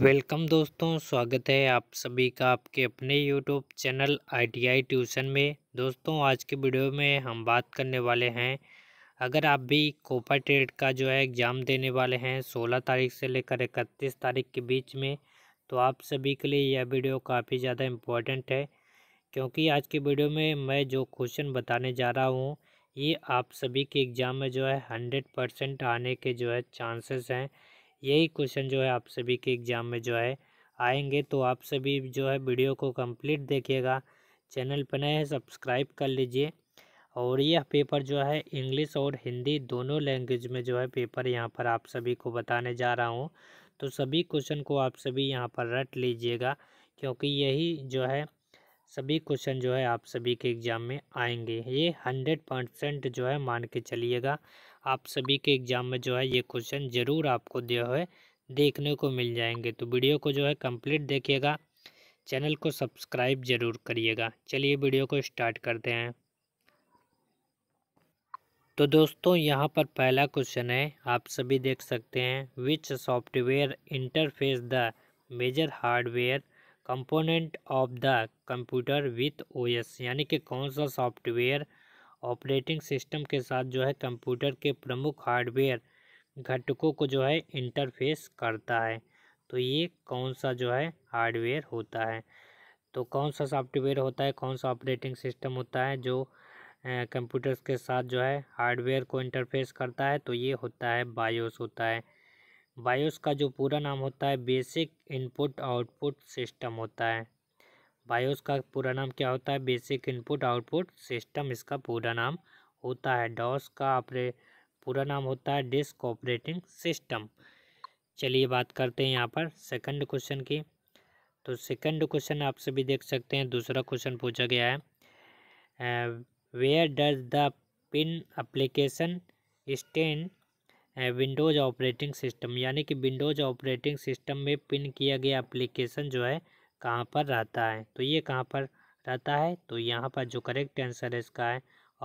welcome दोस्तों स्वागत है आप सभी का आपके अपने यूट्यूब चैनल आईटीआई ट्यूशन में दोस्तों आज के वीडियो में हम बात करने वाले हैं अगर आप भी कोपा ट्रेड का जो है एग्ज़ाम देने वाले हैं 16 तारीख से लेकर इकतीस तारीख के बीच में तो आप सभी के लिए यह वीडियो काफ़ी ज़्यादा इम्पोर्टेंट है क्योंकि आज के वीडियो में मैं जो क्वेश्चन बताने जा रहा हूँ ये आप सभी के एग्ज़ाम में जो है हंड्रेड आने के जो है चांसेस हैं यही क्वेश्चन जो है आप सभी के एग्ज़ाम में जो है आएंगे तो आप सभी जो है वीडियो को कंप्लीट देखिएगा चैनल पर नए हैं सब्सक्राइब कर लीजिए और यह पेपर जो है इंग्लिश और हिंदी दोनों लैंग्वेज में जो है पेपर यहाँ पर आप सभी को बताने जा रहा हूँ तो सभी क्वेश्चन को आप सभी यहाँ पर रट लीजिएगा क्योंकि यही जो है सभी क्वेश्चन जो है आप सभी के एग्ज़ाम में आएंगे ये हंड्रेड परसेंट जो है मान के चलिएगा आप सभी के एग्ज़ाम में जो है ये क्वेश्चन ज़रूर आपको दिया हुए देखने को मिल जाएंगे तो वीडियो को जो है कंप्लीट देखिएगा चैनल को सब्सक्राइब ज़रूर करिएगा चलिए वीडियो को स्टार्ट करते हैं तो दोस्तों यहाँ पर पहला क्वेश्चन है आप सभी देख सकते हैं which software interface the major hardware component of the computer with OS यानी कि कौन सा सॉफ्टवेयर ऑपरेटिंग सिस्टम के साथ जो है कंप्यूटर के प्रमुख हार्डवेयर घटकों को जो है इंटरफेस करता है तो ये कौन सा जो है हार्डवेयर होता है तो कौन सा सॉफ्टवेयर होता है कौन सा ऑपरेटिंग सिस्टम होता है जो कंप्यूटर्स के साथ जो है हार्डवेयर को इंटरफेस करता है तो ये होता है बायोस होता है बायोस का जो पूरा नाम होता है बेसिक इनपुट आउटपुट सिस्टम होता है बायोस का पूरा नाम क्या होता है बेसिक इनपुट आउटपुट सिस्टम इसका पूरा नाम होता है डॉस का ऑपरे पूरा नाम होता है डिस्क ऑपरेटिंग सिस्टम चलिए बात करते हैं यहाँ पर सेकंड क्वेश्चन की तो सेकंड क्वेश्चन आप सभी देख सकते हैं दूसरा क्वेश्चन पूछा गया है where does the pin application stand Windows operating system यानी कि विंडोज ऑपरेटिंग सिस्टम में पिन किया गया एप्लीकेशन जो है कहाँ पर रहता है तो ये कहाँ पर रहता है तो यहाँ पर जो करेक्ट आंसर है इसका है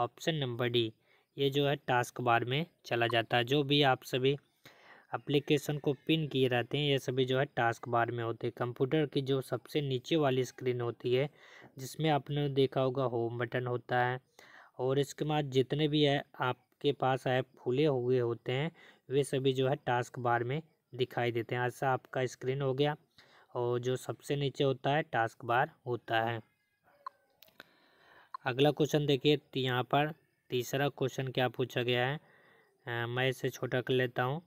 ऑप्शन नंबर डी ये जो है टास्क बार में चला जाता है जो भी आप सभी एप्लीकेशन को पिन किए रहते हैं ये सभी जो है टास्क बार में होते हैं कंप्यूटर की जो सबसे नीचे वाली स्क्रीन होती है जिसमें आपने देखा होगा होम बटन होता है और इसके बाद जितने भी है आपके पास ऐप खुले हुए होते हैं वे सभी जो है टास्क बार में दिखाई देते हैं ऐसा आपका स्क्रीन हो गया और जो सबसे नीचे होता है टास्क बार होता है अगला क्वेश्चन देखिए यहाँ पर तीसरा क्वेश्चन क्या पूछा गया है आ, मैं इसे छोटा कर लेता हूँ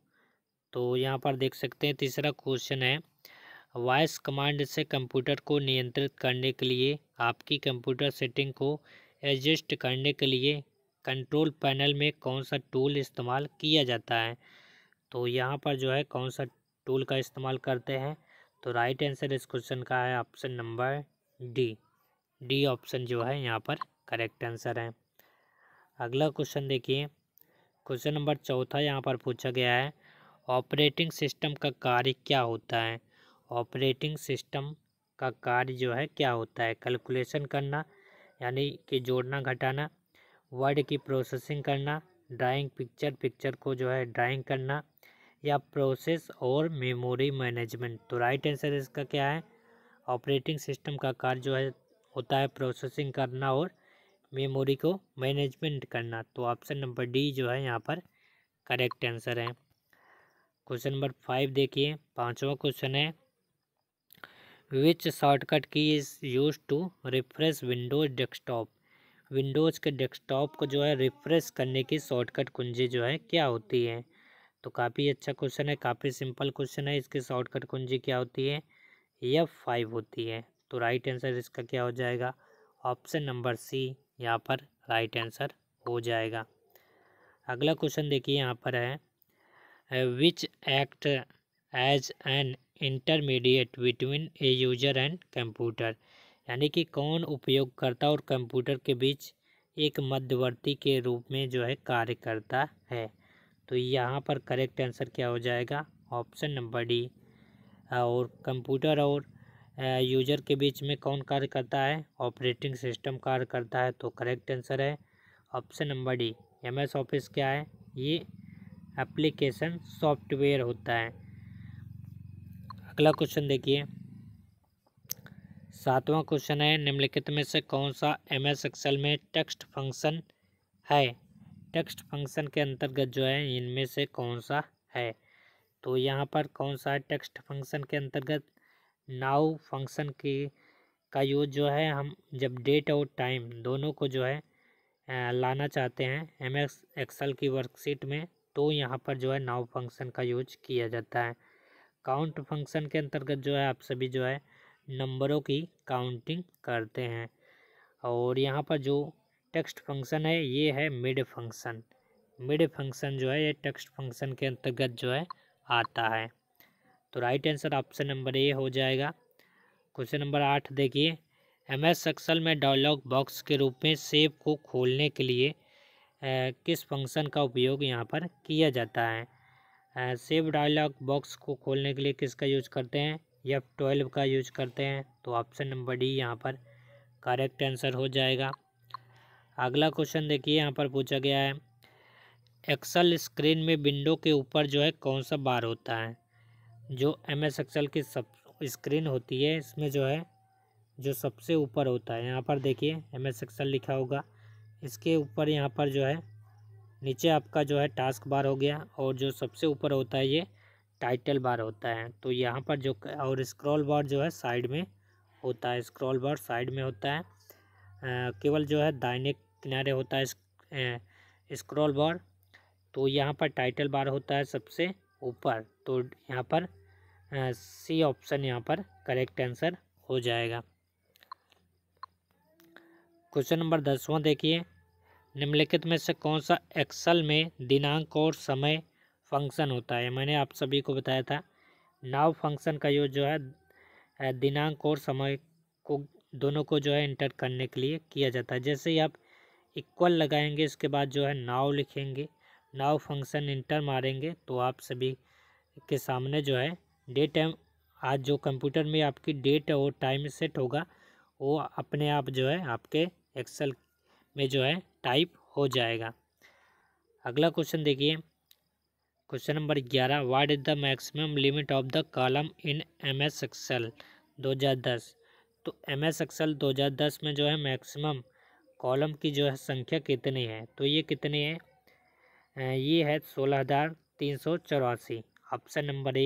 तो यहाँ पर देख सकते हैं तीसरा क्वेश्चन है वॉइस कमांड से कंप्यूटर को नियंत्रित करने के लिए आपकी कंप्यूटर सेटिंग को एडजस्ट करने के लिए कंट्रोल पैनल में कौन सा टूल इस्तेमाल किया जाता है तो यहाँ पर जो है कौन सा टूल का इस्तेमाल करते हैं तो राइट आंसर इस क्वेश्चन का है option number D D option जो है यहाँ पर करेक्ट आंसर है अगला क्वेश्चन देखिए क्वेश्चन नंबर चौथा यहाँ पर पूछा गया है ऑपरेटिंग सिस्टम का कार्य क्या होता है ऑपरेटिंग सिस्टम का कार्य जो है क्या होता है कैलकुलेशन करना यानी कि जोड़ना घटाना वर्ड की प्रोसेसिंग करना ड्राइंग पिक्चर पिक्चर को जो है ड्राइंग करना या प्रोसेस और मेमोरी मैनेजमेंट तो राइट आंसर इसका क्या है ऑपरेटिंग सिस्टम का कार्य जो है होता है प्रोसेसिंग करना और मेमोरी को मैनेजमेंट करना तो ऑप्शन नंबर डी जो है यहाँ पर करेक्ट आंसर है क्वेश्चन नंबर फाइव देखिए पांचवा क्वेश्चन है which shortcut key is use to refresh Windows desktop Windows के डेस्कटॉप को जो है रिफ्रेश करने की शॉर्टकट कुंजी जो है क्या होती है तो काफ़ी अच्छा क्वेश्चन है काफ़ी सिंपल क्वेश्चन है इसकी शॉर्टकट कुंजी क्या होती है यह फाइव होती है तो राइट आंसर इसका क्या हो जाएगा ऑप्शन नंबर सी यहाँ पर राइट आंसर हो जाएगा अगला क्वेश्चन देखिए यहाँ पर है which act as an intermediate between a user and computer यानी कि कौन उपयोगकर्ता और कंप्यूटर के बीच एक मध्यवर्ती के रूप में जो है कार्य करता है तो यहाँ पर करेक्ट आंसर क्या हो जाएगा ऑप्शन नंबर डी और कंप्यूटर और यूजर के बीच में कौन कार्य करता है ऑपरेटिंग सिस्टम कार्य करता है तो करेक्ट आंसर है option number D M S office क्या है ये एप्लीकेशन सॉफ्टवेयर होता है अगला क्वेश्चन देखिए सातवां क्वेश्चन है निम्नलिखित में से कौन सा एम एस एक्सेल में टेक्स्ट फंक्शन है टेक्स्ट फंक्शन के अंतर्गत जो है इनमें से कौन सा है तो यहाँ पर कौन सा है टेक्स्ट फंक्शन के अंतर्गत नाउ फंक्शन के का यूज जो है हम जब डेट और टाइम दोनों को जो है लाना चाहते हैं एम एक्स एक्सल की वर्कशीट में तो यहाँ पर जो है नाउ फंक्शन का यूज किया जाता है काउंट फंक्शन के अंतर्गत जो है आप सभी जो है नंबरों की काउंटिंग करते हैं और यहाँ पर जो टेक्स्ट फंक्शन है ये है मिड फंक्शन मिड फंक्शन जो है ये टेक्स्ट फंक्शन के अंतर्गत जो है आता है तो right answer option number A हो जाएगा क्वेश्चन नंबर आठ देखिए एम एस एक्सल में डायलॉग बॉक्स के रूप में सेव को खोलने के लिए ए, किस फंक्शन का उपयोग यहाँ पर किया जाता है सेव डायलॉग बॉक्स को खोलने के लिए किसका यूज करते हैं या ट्वेल्व का यूज करते हैं तो ऑप्शन नंबर डी यहाँ पर करेक्ट आंसर हो जाएगा अगला क्वेश्चन देखिए यहाँ पर पूछा गया है एक्सल स्क्रीन में विंडो के ऊपर जो है कौन सा बार होता है जो एम एस एक्सल की सब स्क्रीन होती है इसमें जो है जो सबसे ऊपर होता है यहाँ पर देखिए एम एस एक्सल लिखा होगा इसके ऊपर यहाँ पर जो है नीचे आपका जो है टास्क बार हो गया और जो सबसे ऊपर होता है ये टाइटल बार होता है तो यहाँ पर जो और स्क्रॉल बार जो है साइड में होता है स्क्रॉल बार साइड में होता है केवल जो है दाइनिक किनारे होता है स्क्रॉल बार तो यहाँ पर टाइटल बार होता है सबसे ऊपर तो यहाँ पर सी ऑप्शन यहाँ पर करेक्ट आंसर हो जाएगा क्वेश्चन नंबर दसवां देखिए निम्नलिखित में से कौन सा एक्सल में दिनांक और समय फंक्शन होता है मैंने आप सभी को बताया था नाव फंक्शन का यूज जो है दिनांक और समय को दोनों को जो है इंटर करने के लिए किया जाता है जैसे ही आप इक्वल लगाएंगे इसके बाद जो है नाव लिखेंगे नाव फंक्शन इंटर मारेंगे तो आप सभी के सामने जो है डेट एम आज जो कंप्यूटर में आपकी डेट और टाइम सेट होगा वो अपने आप जो है आपके एक्सेल में जो है टाइप हो जाएगा अगला क्वेश्चन देखिए क्वेश्चन नंबर ग्यारह what is the maximum limit of the column in M S Excel दो हज़ार दस तो एम एस एक्सेल दो हज़ार दस में जो है मैक्सिमम कॉलम की जो है संख्या कितनी है तो ये कितनी है ये है सोलह हज़ार तीन सौ चौरासी ऑप्शन नंबर ए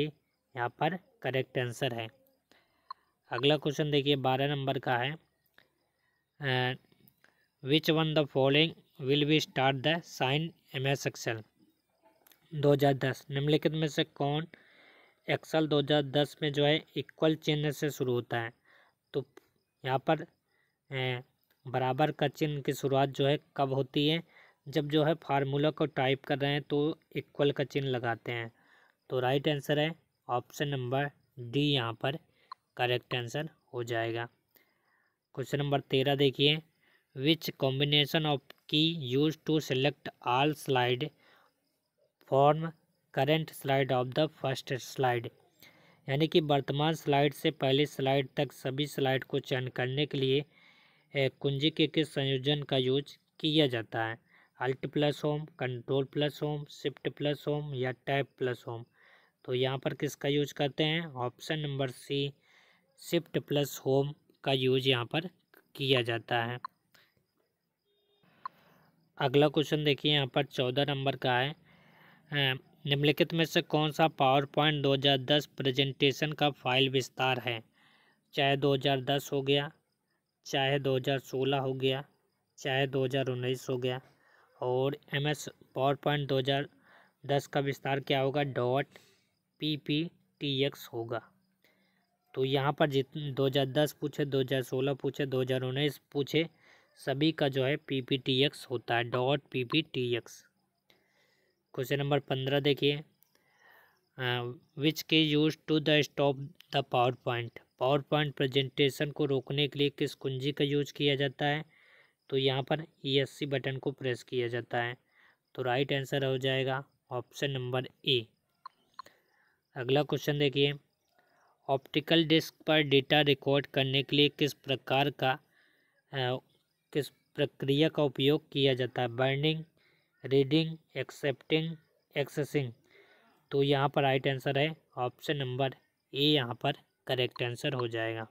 यहाँ पर करेक्ट आंसर है अगला क्वेश्चन देखिए बारह नंबर का है which one the following will be start the sign M S Excel दो हज़ार दस निम्नलिखित में से कौन एक्सल दो हज़ार दस में जो है इक्वल चिन्ह से शुरू होता है तो यहाँ पर बराबर का चिन्ह की शुरुआत जो है कब होती है जब जो है फार्मूला को टाइप कर रहे हैं तो इक्वल का चिन्ह लगाते हैं तो राइट आंसर है ऑप्शन नंबर डी यहाँ पर करेक्ट आंसर हो जाएगा क्वेश्चन नंबर तेरह देखिए which combination of key use to select all slide form current slide of the first slide यानी कि वर्तमान स्लाइड से पहले स्लाइड तक सभी स्लाइड को चयन करने के लिए कुंजी के किस संयोजन का यूज किया जाता है alt plus home control plus home shift plus home या टैप प्लस होम तो यहाँ पर किसका यूज करते हैं option number C shift plus home का यूज यहाँ पर किया जाता है अगला क्वेश्चन देखिए यहाँ पर चौदह नंबर का है निम्नलिखित में से कौन सा पावर पॉइंट दो हज़ार दस प्रेजेंटेशन का फाइल विस्तार है चाहे दो हज़ार दस हो गया चाहे 2016 हो गया चाहे 2019 हो गया और एम एस पावर पॉइंट दो हज़ार दस का विस्तार क्या होगा dot P P T X होगा तो यहाँ पर जित दो हज़ार दस पूछे दो हज़ार सोलह पूछे दो हज़ार उन्नीस पूछे सभी का जो है पी पी टी एक्स होता है dot P P T X question number पंद्रह देखिए which key use to the stop the PowerPoint PowerPoint presentation को रोकने के लिए किस कुंजी का यूज किया जाता है तो यहाँ पर ई e बटन को प्रेस किया जाता है तो राइट आंसर हो जाएगा ऑप्शन नंबर ए अगला क्वेश्चन देखिए ऑप्टिकल डिस्क पर डेटा रिकॉर्ड करने के लिए किस प्रकार का आ, किस प्रक्रिया का उपयोग किया जाता है बर्निंग रीडिंग एक्सेप्टिंग एक्सेसिंग तो यहाँ पर राइट आंसर है ऑप्शन नंबर ए यहाँ पर करेक्ट आंसर हो जाएगा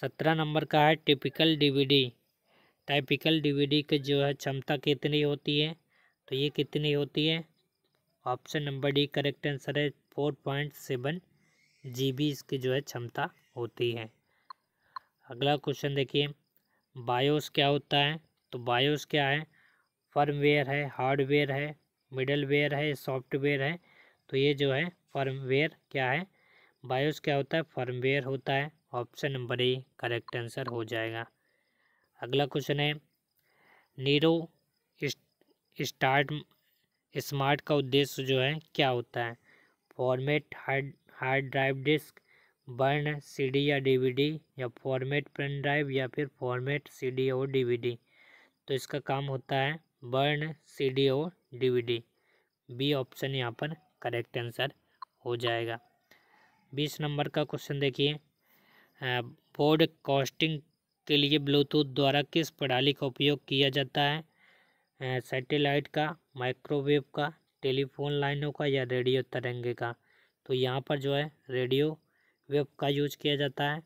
सत्रह नंबर का है टिपिकल डीवीडी टाइपिकल डीवीडी की जो है क्षमता कितनी होती है तो ये कितनी होती है option number D correct answer है four point seven G B इसकी जो है क्षमता होती है अगला क्वेश्चन देखिए बायोस क्या होता है तो बायोस क्या है फर्मवेयर है हार्डवेयर है मिडलवेयर है सॉफ्टवेयर है तो ये जो है फर्मवेयर क्या है बायोस क्या होता है फर्मवेयर होता है option number A correct answer हो जाएगा अगला क्वेश्चन है नीरो स्टार्ट स्मार्ट का उद्देश्य जो है क्या होता है format hard hard drive disc burn CD या डीवीडी या फॉर्मेट पेन ड्राइव या फिर फॉर्मेट सीडी और डीवीडी तो इसका काम होता है बर्न सीडी और डीवीडी बी ऑप्शन यहाँ पर करेक्ट आंसर हो जाएगा बीस नंबर का क्वेश्चन देखिए बोर्ड कॉस्टिंग के लिए ब्लूटूथ द्वारा किस प्रणाली का उपयोग किया जाता है सैटेलाइट का माइक्रोवेव का टेलीफोन लाइनों का या रेडियो तरंगे का तो यहाँ पर जो है रेडियो वेव का यूज किया जाता है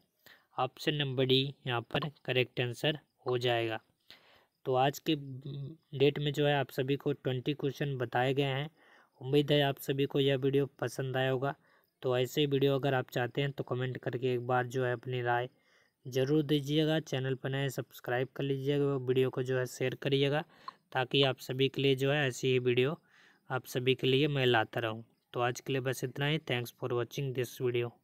ऑप्शन नंबर डी यहाँ पर करेक्ट आंसर हो जाएगा तो आज के डेट में जो है आप सभी को ट्वेंटी क्वेश्चन बताए गए हैं उम्मीद है आप सभी को यह वीडियो पसंद आया होगा तो ऐसे वीडियो अगर आप चाहते हैं तो कमेंट करके एक बार जो है अपनी राय ज़रूर दीजिएगा चैनल पर नए सब्सक्राइब कर लीजिएगा वीडियो को जो है शेयर करिएगा ताकि आप सभी के लिए जो है ऐसी ही वीडियो आप सभी के लिए मैं लाता रहूँ तो आज के लिए बस इतना ही thanks for watching this video